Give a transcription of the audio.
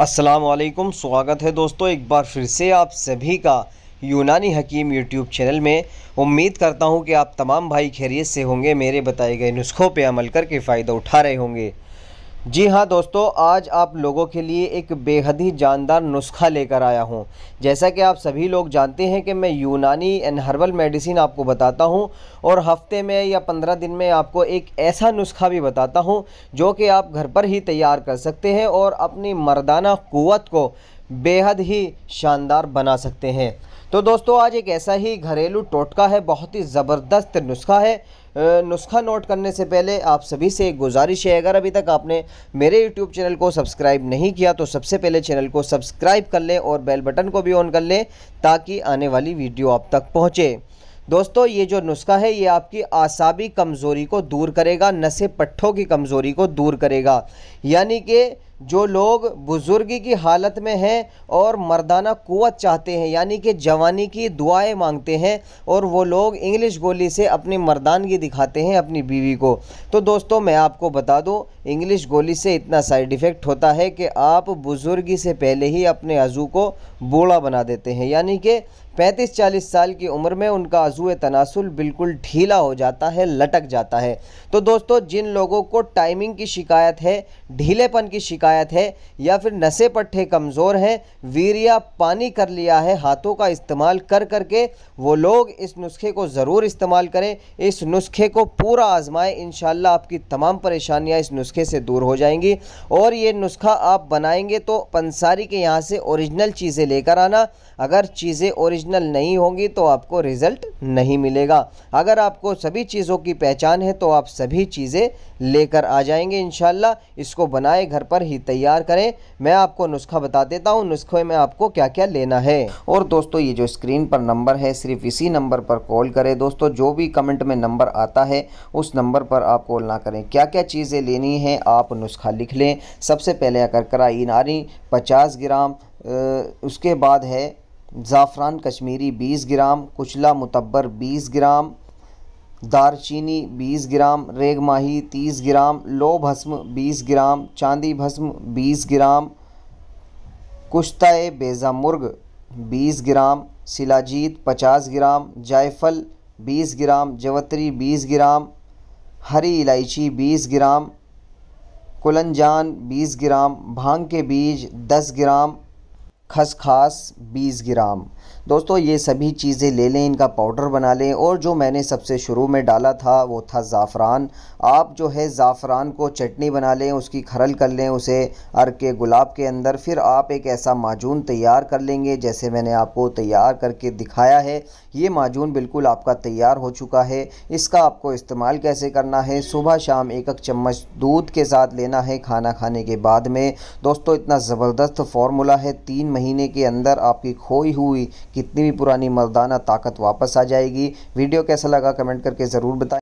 असलम स्वागत है दोस्तों एक बार फिर से आप सभी का यूनानी हकीम यूट्यूब चैनल में उम्मीद करता हूं कि आप तमाम भाई खैरियत से होंगे मेरे बताए गए नुस्खों पे अमल करके फ़ायदा उठा रहे होंगे जी हाँ दोस्तों आज आप लोगों के लिए एक बेहद ही जानदार नुस्खा लेकर आया हूँ जैसा कि आप सभी लोग जानते हैं कि मैं यूनानी एंड हर्बल मेडिसिन आपको बताता हूँ और हफ्ते में या पंद्रह दिन में आपको एक ऐसा नुस्खा भी बताता हूँ जो कि आप घर पर ही तैयार कर सकते हैं और अपनी मर्दाना क़वत को बेहद ही शानदार बना सकते हैं तो दोस्तों आज एक ऐसा ही घरेलू टोटका है बहुत ही ज़बरदस्त नुस्खा है नुस्खा नोट करने से पहले आप सभी से एक गुजारिश है अगर अभी तक आपने मेरे यूट्यूब चैनल को सब्सक्राइब नहीं किया तो सबसे पहले चैनल को सब्सक्राइब कर लें और बेल बटन को भी ऑन कर लें ताकि आने वाली वीडियो आप तक पहुँचे दोस्तों ये जो नुस्खा है ये आपकी आसाबी कमज़ोरी को दूर करेगा नशे पट्ठों की कमज़ोरी को दूर करेगा यानी कि जो लोग बुज़ुर्गी की हालत में हैं और मर्दाना क़वत चाहते हैं यानी कि जवानी की दुआएं मांगते हैं और वो लोग इंग्लिश गोली से अपनी मर्दानगी दिखाते हैं अपनी बीवी को तो दोस्तों मैं आपको बता दूं इंग्लिश गोली से इतना साइड इफ़ेक्ट होता है कि आप बुज़ुर्गी से पहले ही अपने अज़ू को बूढ़ा बना देते हैं यानी कि पैंतीस चालीस साल की उम्र में उनका अजू तनासुल बिल्कुल ढीला हो जाता है लटक जाता है तो दोस्तों जिन लोगों को टाइमिंग की शिकायत है ढीलेपन की शिकायत है या फिर नशे पट्ठे कमज़ोर हैं वीरिया पानी कर लिया है हाथों का इस्तेमाल कर करके वो लोग इस नुस्खे को ज़रूर इस्तेमाल करें इस नुस्खे को पूरा आजमाएं इन आपकी तमाम परेशानियाँ इस नुस्खे से दूर हो जाएंगी और ये नुस्खा आप बनाएंगे तो पंसारी के यहाँ से औरिजिनल चीज़ें लेकर आना अगर चीज़ें औरिजिन ओरिजिनल नहीं होंगी तो आपको रिज़ल्ट नहीं मिलेगा अगर आपको सभी चीज़ों की पहचान है तो आप सभी चीज़ें लेकर आ जाएंगे इन इसको बनाए घर पर ही तैयार करें मैं आपको नुस्खा बता देता हूँ नुस्खे में आपको क्या क्या लेना है और दोस्तों ये जो स्क्रीन पर नंबर है सिर्फ इसी नंबर पर कॉल करें दोस्तों जो भी कमेंट में नंबर आता है उस नंबर पर आप कॉल ना करें क्या क्या चीज़ें लेनी है आप नुस्खा लिख लें सबसे पहले अकरकरा इनारी पचास ग्राम उसके बाद है ज़ाफ़रान कश्मीरी 20 ग्राम कुचला मुतबर 20 ग्राम दारचीनी 20 ग्राम रेग माही 30 ग्राम लो भस्म 20 ग्राम चांदी भस्म 20 ग्राम कुश्ता बेज़ा मुर्ग 20 ग्राम सिलाजीत 50 ग्राम जायफल 20 ग्राम जवतरी 20 ग्राम हरी इलायची 20 ग्राम कुलंजान 20 ग्राम भांग के बीज 10 ग्राम खसखास 20 ग्राम दोस्तों ये सभी चीज़ें ले लें इनका पाउडर बना लें और जो मैंने सबसे शुरू में डाला था वो था ज़ाफ़रान आप जो है ज़ाफ़रान को चटनी बना लें उसकी खरल कर लें उसे अर के गुलाब के अंदर फिर आप एक ऐसा माजून तैयार कर लेंगे जैसे मैंने आपको तैयार करके दिखाया है ये माजून बिल्कुल आपका तैयार हो चुका है इसका आपको इस्तेमाल कैसे करना है सुबह शाम एक एक चम्मच दूध के साथ लेना है खाना खाने के बाद में दोस्तों इतना ज़बरदस्त फार्मूला है तीन महीने के अंदर आपकी खोई हुई कितनी भी पुरानी मर्दाना ताकत वापस आ जाएगी वीडियो कैसा लगा कमेंट करके ज़रूर बताएं